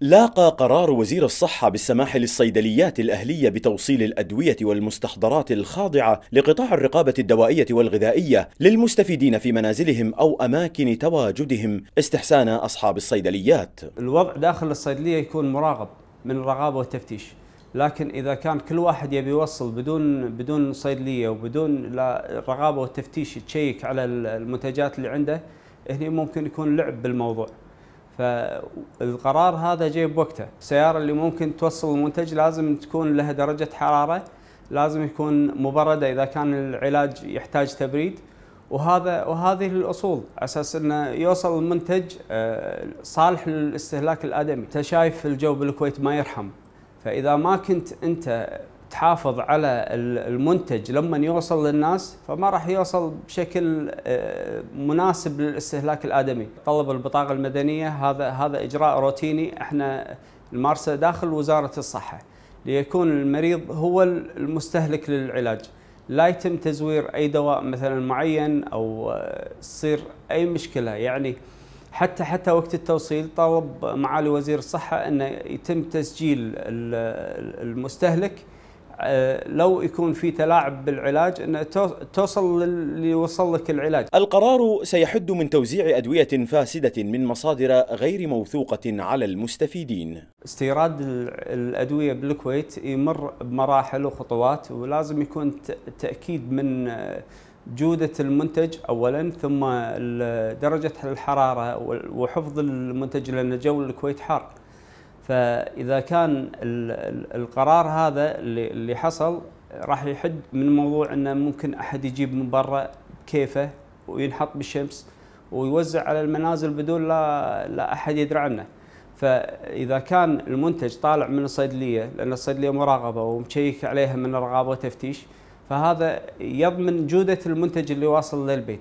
لاقى قرار وزير الصحة بالسماح للصيدليات الأهلية بتوصيل الأدوية والمستحضرات الخاضعة لقطاع الرقابة الدوائية والغذائية للمستفيدين في منازلهم أو أماكن تواجدهم استحسان أصحاب الصيدليات. الوضع داخل الصيدلية يكون مراقب من الرقابة والتفتيش، لكن إذا كان كل واحد يبي يوصل بدون بدون صيدلية وبدون الرقابة والتفتيش تشيك على المنتجات اللي عنده، هنا ممكن يكون لعب بالموضوع. فالقرار هذا جاي بوقته السيارة اللي ممكن توصل المنتج لازم تكون لها درجة حرارة لازم يكون مبردة إذا كان العلاج يحتاج تبريد وهذا وهذه الاصول اساس انه يوصل المنتج آه، صالح للاستهلاك الادمي، انت شايف الجو بالكويت ما يرحم فاذا ما كنت انت تحافظ على المنتج لما يوصل للناس فما راح يوصل بشكل آه، مناسب للاستهلاك الادمي، طلب البطاقه المدنيه هذا هذا اجراء روتيني احنا نمارسه داخل وزاره الصحه ليكون المريض هو المستهلك للعلاج. لا يتم تزوير اي دواء مثلا معين او آه، تصير اي مشكله يعني حتى حتى وقت التوصيل طلب معالي وزير الصحه انه يتم تسجيل المستهلك آه، لو يكون في تلاعب بالعلاج انه توصل اللي وصل لك العلاج. القرار سيحد من توزيع ادويه فاسده من مصادر غير موثوقه على المستفيدين. استيراد الادويه بالكويت يمر بمراحل وخطوات ولازم يكون تاكيد من آه، جودة المنتج أولا ثم درجة الحرارة وحفظ المنتج لأن جو الكويت حار فاذا كان القرار هذا اللي حصل راح يحد من موضوع انه ممكن احد يجيب من برا بكيفه وينحط بالشمس ويوزع على المنازل بدون لا لا احد يدري عنه. فاذا كان المنتج طالع من الصيدليه لان الصيدليه مراقبه ومشيك عليها من رقابه وتفتيش فهذا يضمن جوده المنتج اللي واصل للبيت.